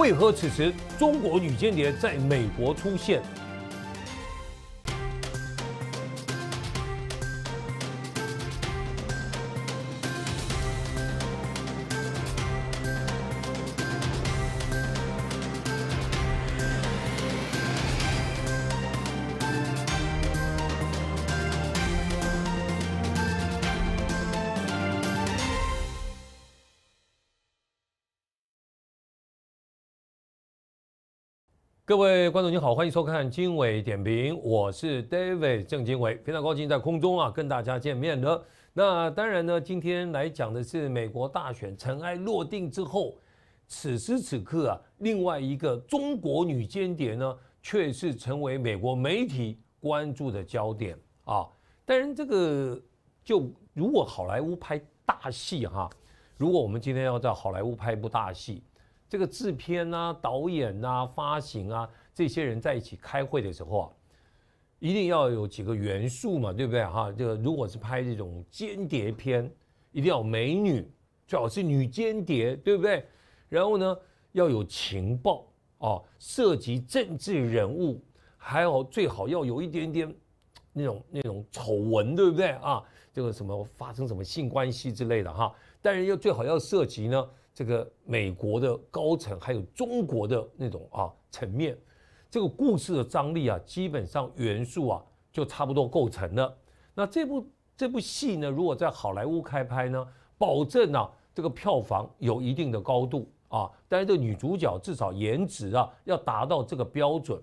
为何此时中国女间谍在美国出现？各位观众您好，欢迎收看经纬点评，我是 David 郑经纬，非常高兴在空中啊跟大家见面的。那当然呢，今天来讲的是美国大选尘埃落定之后，此时此刻啊，另外一个中国女间谍呢，却是成为美国媒体关注的焦点啊。当然这个就如果好莱坞拍大戏哈，如果我们今天要在好莱坞拍一部大戏。这个制片啊、导演啊、发行啊，这些人在一起开会的时候啊，一定要有几个元素嘛，对不对哈？这个如果是拍这种间谍片，一定要美女，最好是女间谍，对不对？然后呢，要有情报啊，涉及政治人物，还有最好要有一点点那种那种丑闻，对不对啊？这个什么发生什么性关系之类的哈，但是又最好要涉及呢。这个美国的高层，还有中国的那种啊层面，这个故事的张力啊，基本上元素啊就差不多构成了。那这部这部戏呢，如果在好莱坞开拍呢，保证啊这个票房有一定的高度啊。但是这女主角至少颜值啊要达到这个标准。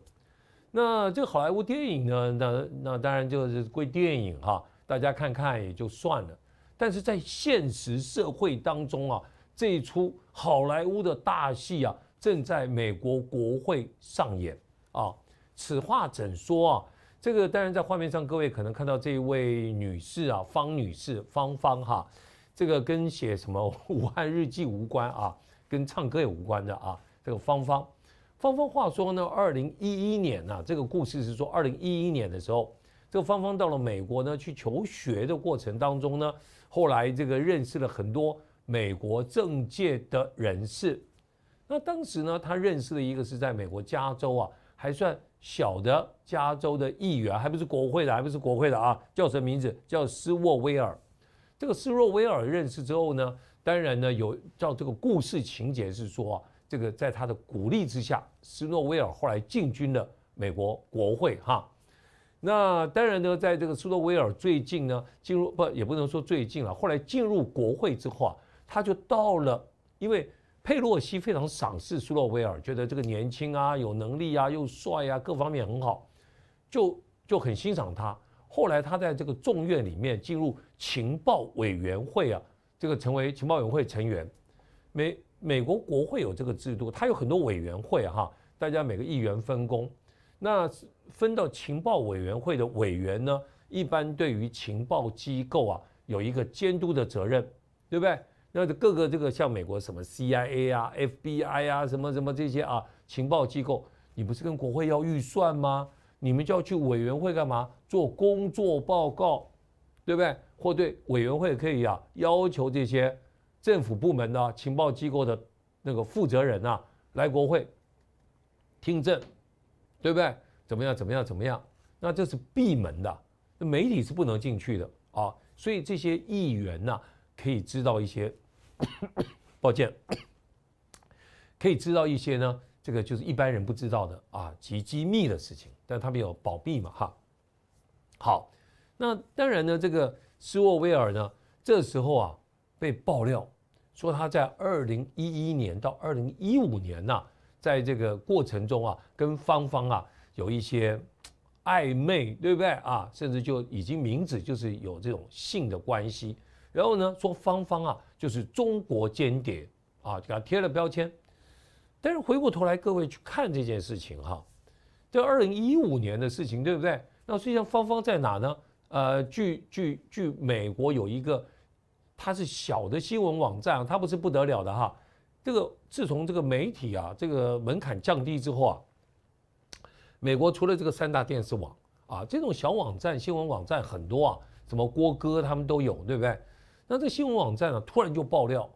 那这个好莱坞电影呢，那那当然就是归电影哈，大家看看也就算了。但是在现实社会当中啊。这一出好莱坞的大戏啊，正在美国国会上演啊！此话怎说啊？这个当然在画面上，各位可能看到这一位女士啊，方女士，芳芳哈。这个跟写什么 《武汉日记》无关啊，跟唱歌也无关的啊。这个芳芳，芳芳话说呢，二零一一年呢，这个故事是说，二零一一年的时候，这个芳芳到了美国呢去求学的过程当中呢，后来这个认识了很多。美国政界的人士，那当时呢，他认识了一个是在美国加州啊，还算小的加州的议员，还不是国会的，还不是国会的啊，叫什么名字？叫斯沃威尔。这个斯诺威尔认识之后呢，当然呢，有照这个故事情节是说，这个在他的鼓励之下，斯诺威尔后来进军了美国国会哈。那当然呢，在这个斯诺威尔最近呢，进入不也不能说最近了，后来进入国会之后啊。他就到了，因为佩洛西非常赏识苏洛维尔，觉得这个年轻啊，有能力啊，又帅啊，各方面很好，就就很欣赏他。后来他在这个众院里面进入情报委员会啊，这个成为情报委员会成员。美美国国会有这个制度，它有很多委员会哈，大家每个议员分工。那分到情报委员会的委员呢，一般对于情报机构啊有一个监督的责任，对不对？那各个这个像美国什么 CIA 啊、FBI 啊、什么什么这些啊情报机构，你不是跟国会要预算吗？你们就要去委员会干嘛做工作报告，对不对？或对委员会可以啊要求这些政府部门的情报机构的那个负责人啊来国会听证，对不对？怎么样？怎么样？怎么样？那这是闭门的，媒体是不能进去的啊。所以这些议员呐可以知道一些。抱歉，可以知道一些呢，这个就是一般人不知道的啊，及机密的事情，但他们有保密嘛哈。好，那当然呢，这个斯沃威尔呢，这时候啊，被爆料说他在二零一一年到二零一五年呐，在这个过程中啊，跟芳芳啊有一些暧昧，对不对啊？甚至就已经明指就是有这种性的关系。然后呢，说芳芳啊，就是中国间谍啊，给他贴了标签。但是回过头来，各位去看这件事情哈，这二零一五年的事情，对不对？那实际上芳芳在哪呢？呃，据据据美国有一个，它是小的新闻网站，它不是不得了的哈。这个自从这个媒体啊，这个门槛降低之后啊，美国除了这个三大电视网啊，这种小网站新闻网站很多啊，什么郭哥他们都有，对不对？那这新闻网站呢，突然就爆料，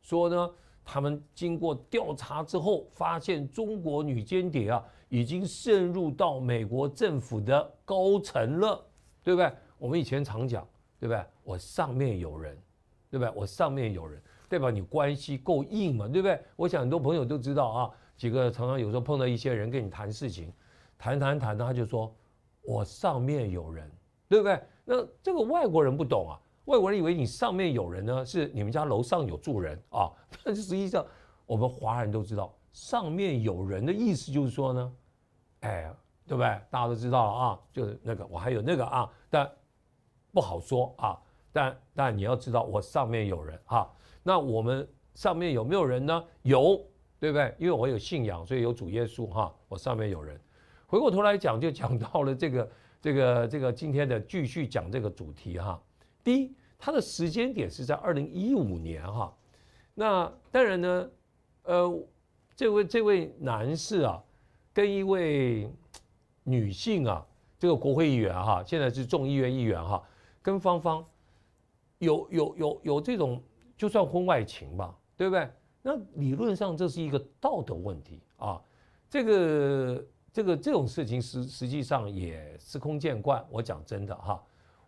说呢，他们经过调查之后，发现中国女间谍啊，已经渗入到美国政府的高层了，对不对？我们以前常讲，对不对？我上面有人，对不对？我上面有人，代表你关系够硬嘛，对不对？我想很多朋友都知道啊，几个常常有时候碰到一些人跟你谈事情，谈谈谈他就说，我上面有人，对不对？那这个外国人不懂啊。外国人以为你上面有人呢，是你们家楼上有住人啊。但是实际上，我们华人都知道，上面有人的意思就是说呢，哎，对不对？大家都知道了啊，就是那个我还有那个啊，但不好说啊。但但你要知道，我上面有人哈。那我们上面有没有人呢？有，对不对？因为我有信仰，所以有主耶稣哈。我上面有人。回过头来讲，就讲到了这个这个这个今天的继续讲这个主题哈。第一，它的时间点是在二零一五年哈，那当然呢，呃，这位这位男士啊，跟一位女性啊，这个国会议员哈，现在是众议院议员哈，跟芳芳有有有有这种就算婚外情吧，对不对？那理论上这是一个道德问题啊，这个这个这种事情实实际上也司空见惯，我讲真的哈。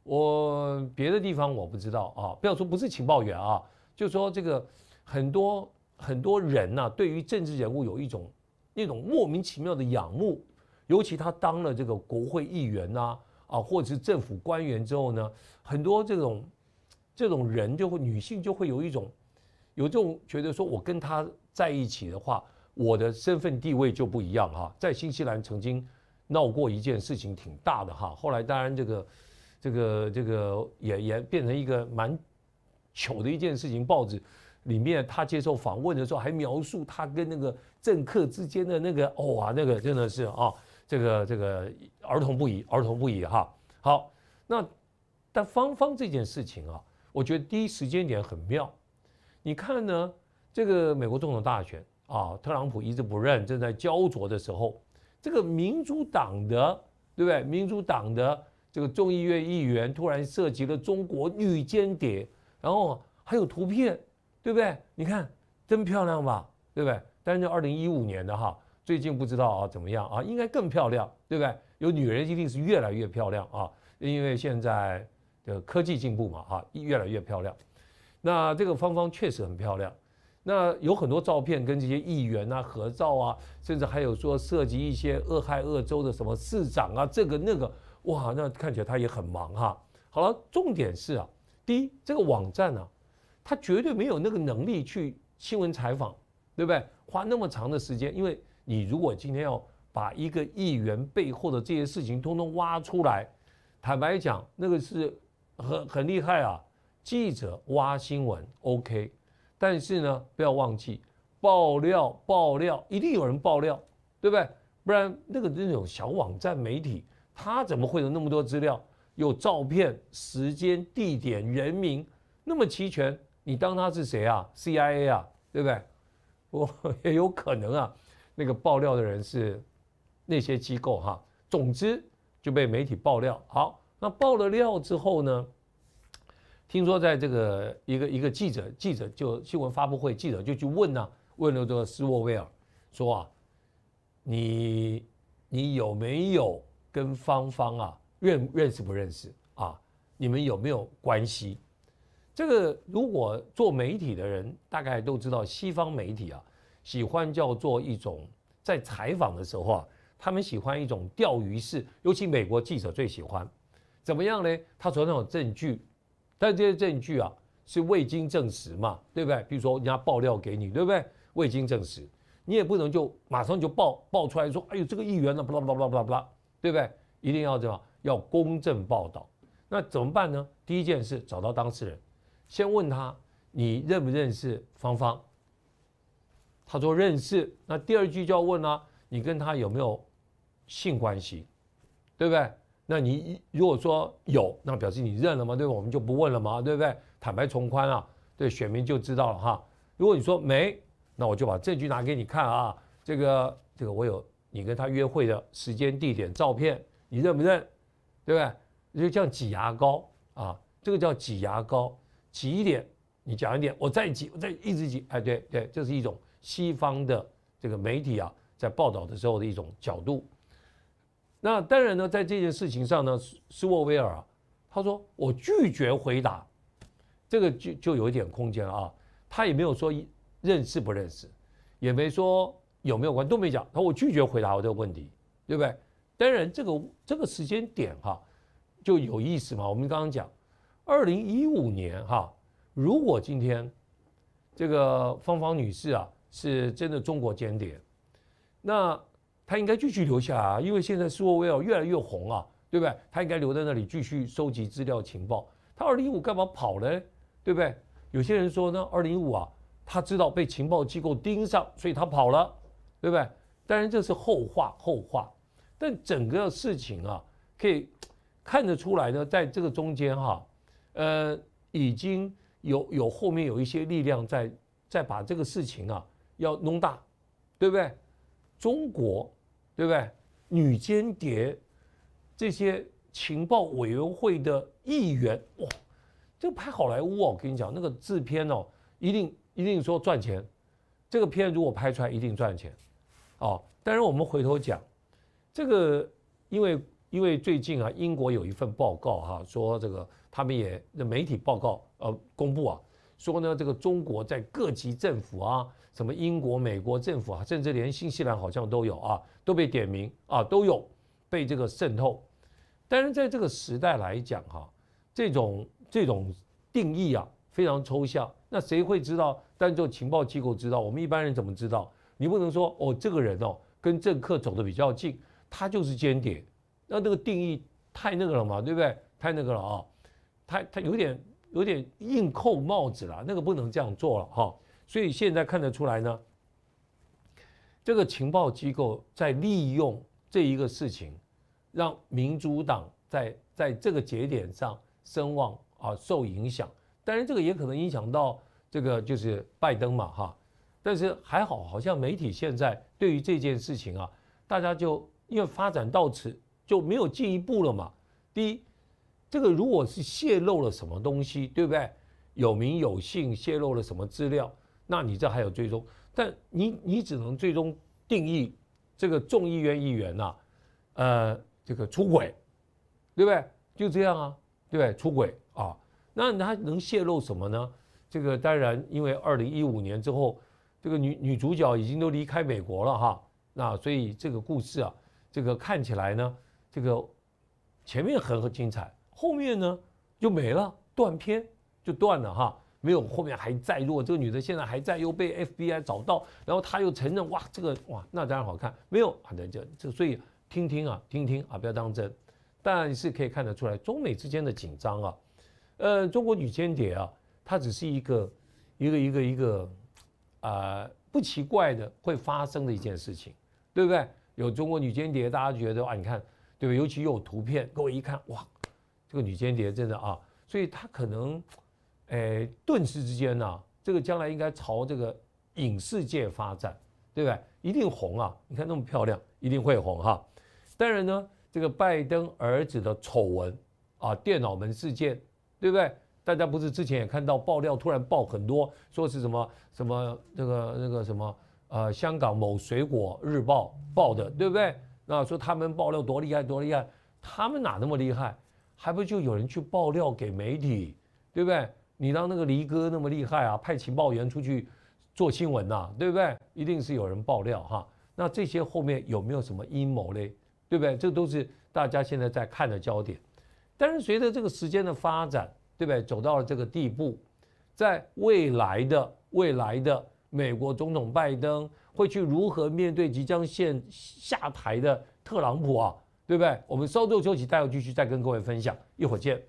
我别的地方我不知道啊，不要说不是情报员啊，就说这个很多很多人呢，对于政治人物有一种那种莫名其妙的仰慕，尤其他当了这个国会议员呐，啊，或者是政府官员之后呢，很多这种这种人就会女性就会有一种有这种觉得说我跟他在一起的话，我的身份地位就不一样哈。在新西兰曾经闹过一件事情挺大的哈，后来当然这个。这个这个也也变成一个蛮糗的一件事情。报纸里面他接受访问的时候，还描述他跟那个政客之间的那个哇，啊，那个真的是啊，这个这个儿童不宜，儿童不宜哈。好，那但芳芳这件事情啊，我觉得第一时间点很妙。你看呢，这个美国总统大选啊，特朗普一直不认，正在焦灼的时候，这个民主党的，对不对？民主党的。这个众议院议员突然涉及了中国女间谍，然后还有图片，对不对？你看真漂亮吧，对不对？但是二零一五年的哈，最近不知道啊怎么样啊，应该更漂亮，对不对？有女人一定是越来越漂亮啊，因为现在的科技进步嘛哈，越来越漂亮。那这个芳芳确实很漂亮，那有很多照片跟这些议员啊合照啊，甚至还有说涉及一些俄亥俄州的什么市长啊，这个那个。哇，那看起来他也很忙哈。好了，重点是啊，第一，这个网站呢，他绝对没有那个能力去新闻采访，对不对？花那么长的时间，因为你如果今天要把一个议员背后的这些事情通通挖出来，坦白讲，那个是很很厉害啊。记者挖新闻，OK，但是呢，不要忘记，爆料爆料，一定有人爆料，对不对？不然那个那种小网站媒体。他怎么会有那么多资料？有照片、时间、地点、人名，那么齐全？你当他是谁啊？CIA 啊，对不对？我也有可能啊，那个爆料的人是那些机构哈。总之就被媒体爆料。好，那爆了料之后呢？听说在这个一个一个记者记者就新闻发布会记者就去问呢，问了这个斯沃维尔说啊，你你有没有？跟芳芳啊认认识不认识啊？你们有没有关系？这个如果做媒体的人大概都知道，西方媒体啊喜欢叫做一种在采访的时候啊，他们喜欢一种钓鱼式，尤其美国记者最喜欢。怎么样呢？他手上有证据，但这些证据啊是未经证实嘛，对不对？比如说人家爆料给你，对不对？未经证实，你也不能就马上就爆爆出来说，哎呦这个议员呢，不啦不啦不啦不啦对不对？一定要这样，要公正报道。那怎么办呢？第一件事，找到当事人，先问他：你认不认识芳芳？他说认识。那第二句就要问了：你跟他有没有性关系？对不对？那你如果说有，那表示你认了吗？对吧？我们就不问了嘛，对不对？坦白从宽啊，对选民就知道了哈。如果你说没，那我就把证据拿给你看啊。这个，这个我有。你跟他约会的时间、地点、照片，你认不认？对不对？就像挤牙膏啊，这个叫挤牙膏，挤一点，你讲一点，我再挤，我再一直挤。哎，对对，这是一种西方的这个媒体啊，在报道的时候的一种角度。那当然呢，在这件事情上呢，斯沃维尔啊，他说我拒绝回答，这个就就有一点空间啊。他也没有说认识不认识，也没说。有没有关都没讲，他说我拒绝回答我这个问题，对不对？当然这个这个时间点哈就有意思嘛。我们刚刚讲，二零一五年哈，如果今天这个芳芳女士啊是真的中国间谍，那她应该继续留下啊，因为现在苏沃维尔越来越红啊，对不对？她应该留在那里继续收集资料情报。她二零一五干嘛跑了？对不对？有些人说呢，二零一五啊，她知道被情报机构盯上，所以她跑了。对不对？当然这是后话后话，但整个事情啊，可以看得出来呢，在这个中间哈，呃，已经有有后面有一些力量在在把这个事情啊要弄大，对不对？中国，对不对？女间谍这些情报委员会的议员，哇，这个拍好莱坞，哦，我跟你讲，那个制片哦，一定一定说赚钱，这个片如果拍出来，一定赚钱。哦，但是我们回头讲，这个因为因为最近啊，英国有一份报告哈，说这个他们也媒体报告呃公布啊，说呢这个中国在各级政府啊，什么英国、美国政府啊，甚至连新西兰好像都有啊，都被点名啊，都有被这个渗透。但是在这个时代来讲哈，这种这种定义啊非常抽象，那谁会知道？但就情报机构知道，我们一般人怎么知道？你不能说哦，这个人哦跟政客走得比较近，他就是间谍，那那个定义太那个了嘛，对不对？太那个了啊，他他有点有点硬扣帽子了，那个不能这样做了哈。所以现在看得出来呢，这个情报机构在利用这一个事情，让民主党在在这个节点上声望啊受影响，当然这个也可能影响到这个就是拜登嘛哈。但是还好，好像媒体现在对于这件事情啊，大家就因为发展到此就没有进一步了嘛。第一，这个如果是泄露了什么东西，对不对？有名有姓泄露了什么资料，那你这还有追踪，但你你只能最终定义这个众议院议员呐，呃，这个出轨，对不对？就这样啊，对，出轨啊，那他能泄露什么呢？这个当然，因为二零一五年之后。这个女女主角已经都离开美国了哈，那所以这个故事啊，这个看起来呢，这个前面很精彩，后面呢就没了，断片就断了哈，没有后面还在果这个女的现在还在，又被 FBI 找到，然后她又承认，哇，这个哇，那当然好看，没有，啊，那就这，所以听听啊，听听啊，不要当真，但是可以看得出来中美之间的紧张啊，呃，中国女间谍啊，她只是一个一个一个一个。呃，不奇怪的会发生的一件事情，对不对？有中国女间谍，大家觉得啊，你看，对不对？尤其有图片，各位一看，哇，这个女间谍真的啊，所以她可能，哎，顿时之间呢，这个将来应该朝这个影视界发展，对不对？一定红啊！你看那么漂亮，一定会红哈。当然呢，这个拜登儿子的丑闻啊，电脑门事件，对不对？大家不是之前也看到爆料，突然爆很多，说是什么什么那个那个什么呃，香港某水果日报爆的，对不对？那说他们爆料多厉害多厉害，他们哪那么厉害？还不就有人去爆料给媒体，对不对？你当那个黎哥那么厉害啊？派情报员出去做新闻呐，对不对？一定是有人爆料哈。那这些后面有没有什么阴谋嘞？对不对？这都是大家现在在看的焦点。但是随着这个时间的发展。对不对？走到了这个地步，在未来的未来的美国总统拜登会去如何面对即将现下台的特朗普啊？对不对？我们稍作休息，待会继续再跟各位分享，一会儿见。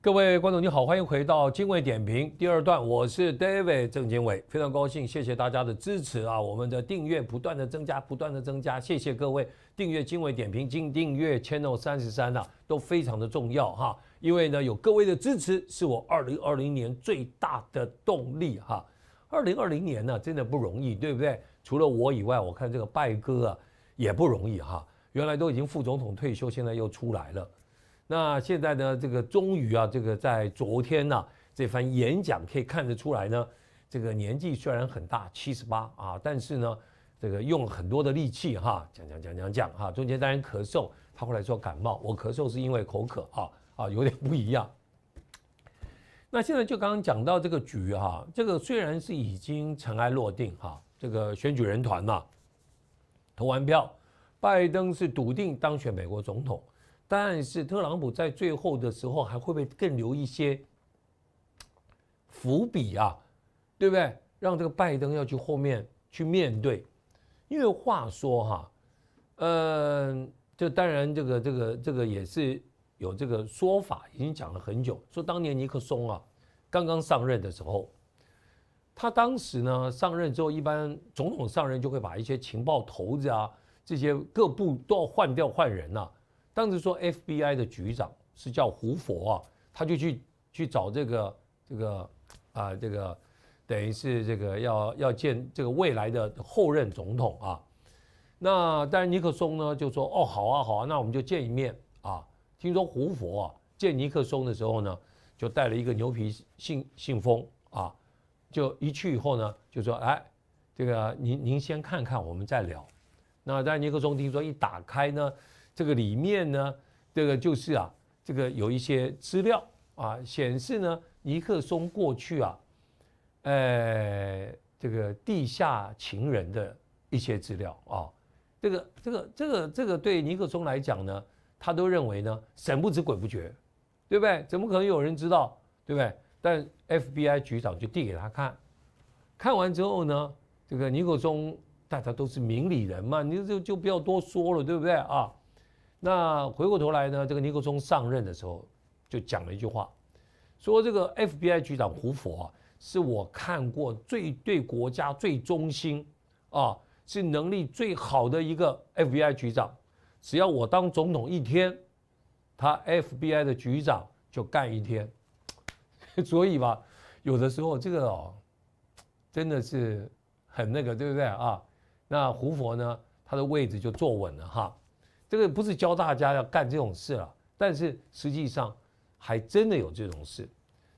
各位观众你好，欢迎回到经纬点评第二段，我是 David 郑经纬，非常高兴，谢谢大家的支持啊，我们的订阅不断的增加，不断的增加，谢谢各位订阅经纬点评，进订阅 Channel 三十三呢都非常的重要哈，因为呢有各位的支持是我二零二零年最大的动力哈，二零二零年呢真的不容易，对不对？除了我以外，我看这个拜哥啊也不容易哈，原来都已经副总统退休，现在又出来了。那现在呢？这个终于啊，这个在昨天呢这番演讲可以看得出来呢，这个年纪虽然很大，七十八啊，但是呢，这个用了很多的力气哈，讲讲讲讲讲哈，中间当然咳嗽，他后来说感冒，我咳嗽是因为口渴啊啊，有点不一样。那现在就刚刚讲到这个局哈，这个虽然是已经尘埃落定哈，这个选举人团嘛，投完票，拜登是笃定当选美国总统。但是特朗普在最后的时候还会不会更留一些伏笔啊？对不对？让这个拜登要去后面去面对？因为话说哈，嗯，这当然这个这个这个也是有这个说法，已经讲了很久。说当年尼克松啊，刚刚上任的时候，他当时呢上任之后，一般总统上任就会把一些情报头子啊，这些各部都要换掉换人呐。当时说 FBI 的局长是叫胡佛啊，他就去去找这个这个啊这个，等于是这个要要见这个未来的后任总统啊。那但是尼克松呢就说哦好啊好啊，那我们就见一面啊。听说胡佛啊见尼克松的时候呢，就带了一个牛皮信信封啊，就一去以后呢就说哎这个您您先看看，我们再聊。那但尼克松听说一打开呢。这个里面呢，这个就是啊，这个有一些资料啊，显示呢，尼克松过去啊，呃，这个地下情人的一些资料啊，这个这个这个这个对尼克松来讲呢，他都认为呢，神不知鬼不觉，对不对？怎么可能有人知道，对不对？但 FBI 局长就递给他看，看完之后呢，这个尼克松，大家都是明理人嘛，你就就不要多说了，对不对啊？那回过头来呢，这个尼克松上任的时候就讲了一句话，说这个 FBI 局长胡佛啊，是我看过最对国家最忠心，啊，是能力最好的一个 FBI 局长。只要我当总统一天，他 FBI 的局长就干一天。所以吧，有的时候这个哦，真的是很那个，对不对啊？那胡佛呢，他的位置就坐稳了哈。这个不是教大家要干这种事了，但是实际上还真的有这种事。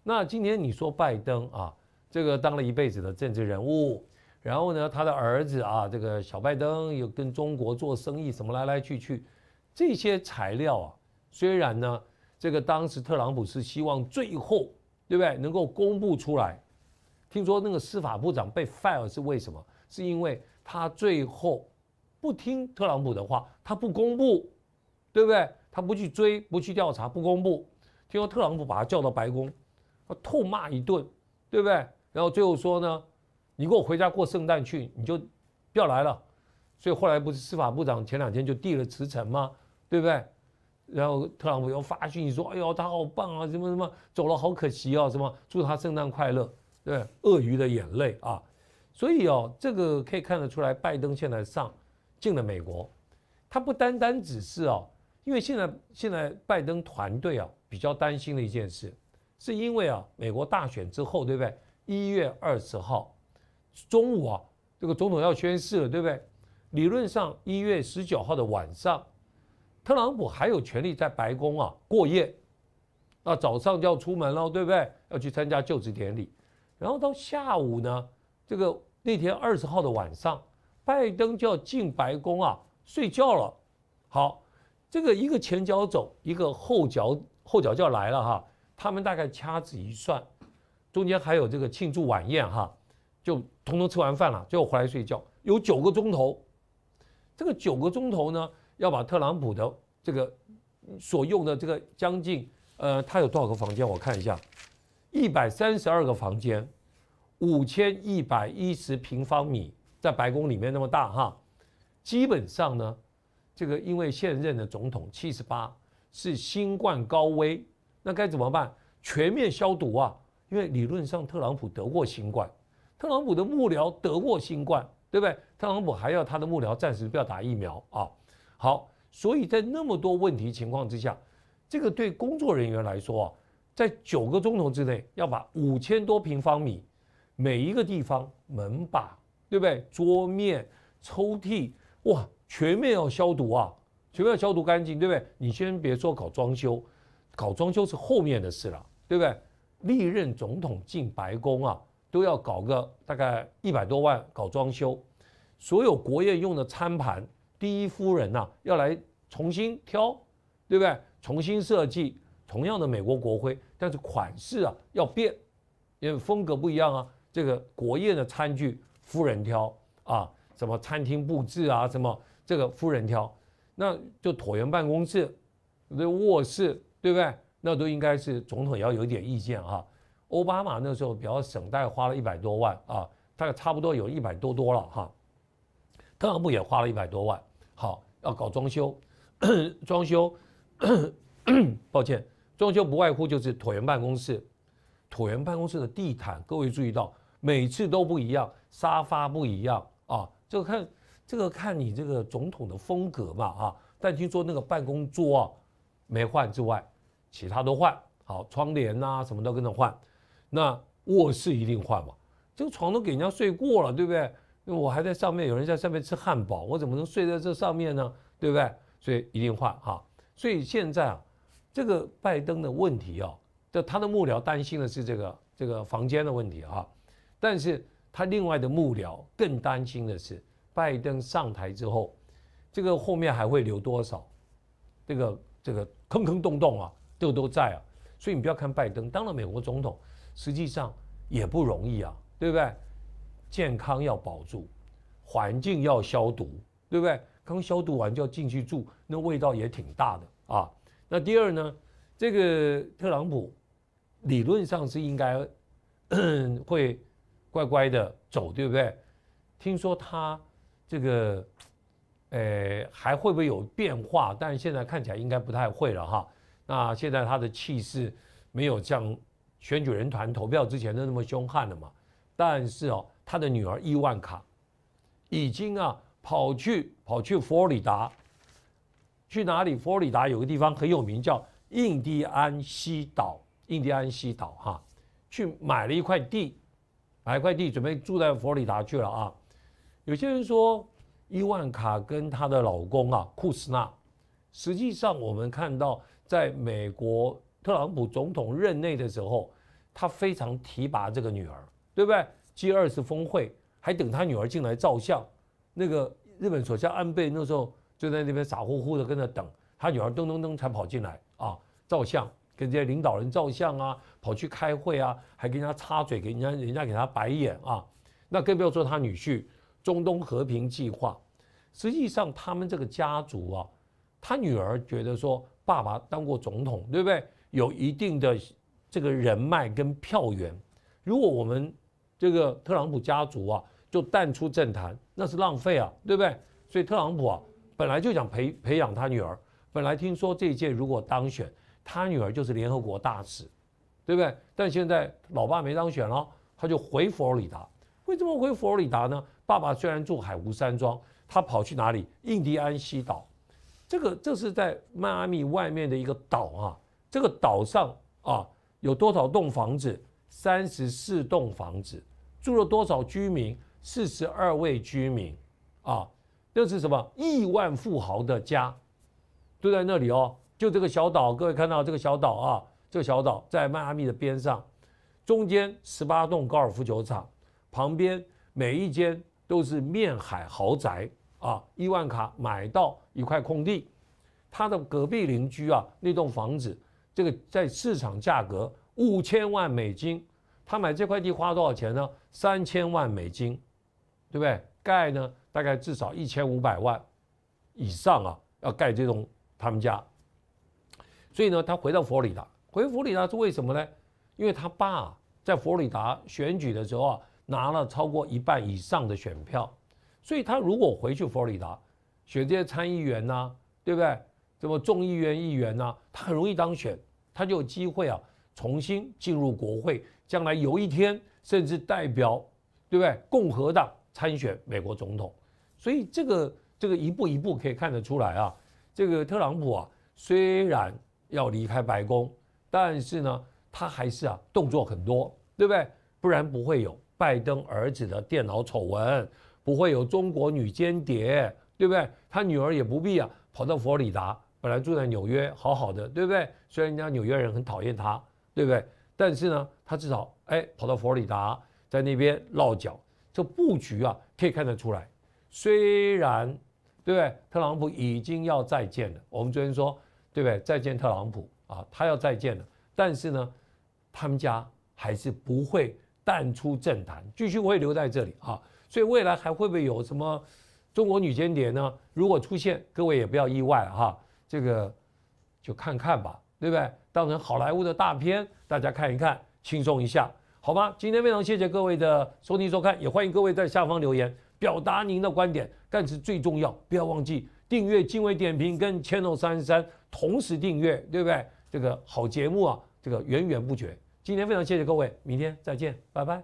那今年你说拜登啊，这个当了一辈子的政治人物，然后呢，他的儿子啊，这个小拜登又跟中国做生意，什么来来去去，这些材料啊，虽然呢，这个当时特朗普是希望最后，对不对，能够公布出来。听说那个司法部长被 fire 是为什么？是因为他最后。不听特朗普的话，他不公布，对不对？他不去追，不去调查，不公布。听说特朗普把他叫到白宫，他痛骂一顿，对不对？然后最后说呢，你给我回家过圣诞去，你就不要来了。所以后来不是司法部长前两天就递了辞呈吗？对不对？然后特朗普又发讯息说，哎呦，他好棒啊，什么什么走了好可惜啊，什么祝他圣诞快乐，对，鳄鱼的眼泪啊。所以哦，这个可以看得出来，拜登现在上。进了美国，他不单单只是啊，因为现在现在拜登团队啊比较担心的一件事，是因为啊美国大选之后，对不对？一月二十号中午啊，这个总统要宣誓了，对不对？理论上一月十九号的晚上，特朗普还有权利在白宫啊过夜，那早上就要出门了，对不对？要去参加就职典礼，然后到下午呢，这个那天二十号的晚上。拜登就要进白宫啊，睡觉了。好，这个一个前脚走，一个后脚后脚就要来了哈。他们大概掐指一算，中间还有这个庆祝晚宴哈，就通通吃完饭了，最后回来睡觉，有九个钟头。这个九个钟头呢，要把特朗普的这个所用的这个将近，呃，他有多少个房间？我看一下，一百三十二个房间，五千一百一十平方米。在白宫里面那么大哈，基本上呢，这个因为现任的总统七十八是新冠高危，那该怎么办？全面消毒啊！因为理论上特朗普得过新冠，特朗普的幕僚得过新冠，对不对？特朗普还要他的幕僚暂时不要打疫苗啊！好，所以在那么多问题情况之下，这个对工作人员来说啊，在九个钟头之内要把五千多平方米每一个地方门把。对不对？桌面、抽屉，哇，全面要消毒啊，全面要消毒干净，对不对？你先别说搞装修，搞装修是后面的事了，对不对？历任总统进白宫啊，都要搞个大概一百多万搞装修，所有国宴用的餐盘，第一夫人呐要来重新挑，对不对？重新设计同样的美国国徽，但是款式啊要变，因为风格不一样啊，这个国宴的餐具。夫人挑啊，什么餐厅布置啊，什么这个夫人挑，那就椭圆办公室，那卧室对不对？那都应该是总统要有点意见哈。奥巴马那时候比较省代花了一百多万啊，大概差不多有一百多多了哈。特朗普也花了一百多万，好要搞装修，装修，抱歉，装修不外乎就是椭圆办公室，椭圆办公室的地毯，各位注意到。每次都不一样，沙发不一样啊，就看这个看你这个总统的风格嘛啊。但听说那个办公桌啊没换之外，其他都换好，窗帘呐什么都跟着换。那卧室一定换嘛，这个床都给人家睡过了，对不对？我还在上面，有人在上面吃汉堡，我怎么能睡在这上面呢？对不对？所以一定换哈。所以现在啊，这个拜登的问题啊，就他的幕僚担心的是这个这个房间的问题啊。但是他另外的幕僚更担心的是，拜登上台之后，这个后面还会留多少，这个这个坑坑洞洞啊，这个都在啊。所以你不要看拜登当了美国总统，实际上也不容易啊，对不对？健康要保住，环境要消毒，对不对？刚消毒完就要进去住，那味道也挺大的啊。那第二呢，这个特朗普理论上是应该会。乖乖的走，对不对？听说他这个，呃，还会不会有变化？但是现在看起来应该不太会了哈。那现在他的气势没有像选举人团投票之前的那么凶悍了嘛？但是哦，他的女儿伊万卡已经啊跑去跑去佛罗里达，去哪里？佛罗里达有个地方很有名，叫印第安西岛，印第安西岛哈，去买了一块地。买一块地，准备住在佛罗里达去了啊！有些人说，伊万卡跟她的老公啊库斯纳，实际上我们看到，在美国特朗普总统任内的时候，他非常提拔这个女儿，对不对？G 二十峰会还等他女儿进来照相，那个日本首相安倍那时候就在那边傻乎乎的跟着等，他女儿咚咚咚才跑进来啊，照相。跟这些领导人照相啊，跑去开会啊，还跟人家插嘴，给人家人家给他白眼啊，那更不要说他女婿中东和平计划。实际上，他们这个家族啊，他女儿觉得说，爸爸当过总统，对不对？有一定的这个人脉跟票源。如果我们这个特朗普家族啊，就淡出政坛，那是浪费啊，对不对？所以特朗普啊，本来就想培培养他女儿，本来听说这一届如果当选。他女儿就是联合国大使，对不对？但现在老爸没当选了，他就回佛罗里达。为什么回佛罗里达呢？爸爸虽然住海湖山庄，他跑去哪里？印第安西岛。这个这是在迈阿密外面的一个岛啊。这个岛上啊有多少栋房子？三十四栋房子，住了多少居民？四十二位居民啊。那是什么亿万富豪的家都在那里哦。就这个小岛，各位看到这个小岛啊，这个小岛在迈阿密的边上，中间十八栋高尔夫球场，旁边每一间都是面海豪宅啊。伊万卡买到一块空地，他的隔壁邻居啊，那栋房子这个在市场价格五千万美金，他买这块地花多少钱呢？三千万美金，对不对？盖呢，大概至少一千五百万以上啊，要盖这种他们家。所以呢，他回到佛罗里达，回佛罗里达是为什么呢？因为他爸在佛罗里达选举的时候啊，拿了超过一半以上的选票，所以他如果回去佛罗里达选这些参议员呐，对不对？什么众议员、议员呐，他很容易当选，他就有机会啊，重新进入国会，将来有一天甚至代表，对不对？共和党参选美国总统，所以这个这个一步一步可以看得出来啊，这个特朗普啊，虽然。要离开白宫，但是呢，他还是啊动作很多，对不对？不然不会有拜登儿子的电脑丑闻，不会有中国女间谍，对不对？他女儿也不必啊跑到佛罗里达，本来住在纽约好好的，对不对？虽然人家纽约人很讨厌他，对不对？但是呢，他至少哎跑到佛罗里达，在那边落脚，这布局啊可以看得出来。虽然对不对，特朗普已经要再见了，我们昨天说。对不对？再见，特朗普啊！他要再见了，但是呢，他们家还是不会淡出政坛，继续会留在这里啊。所以未来还会不会有什么中国女间谍呢？如果出现，各位也不要意外哈，这个就看看吧，对不对？当成好莱坞的大片，大家看一看，轻松一下，好吗？今天非常谢谢各位的收听收看，也欢迎各位在下方留言表达您的观点。但是最重要，不要忘记订阅敬畏点评跟 Channel 三十三。同时订阅，对不对？这个好节目啊，这个源源不绝。今天非常谢谢各位，明天再见，拜拜。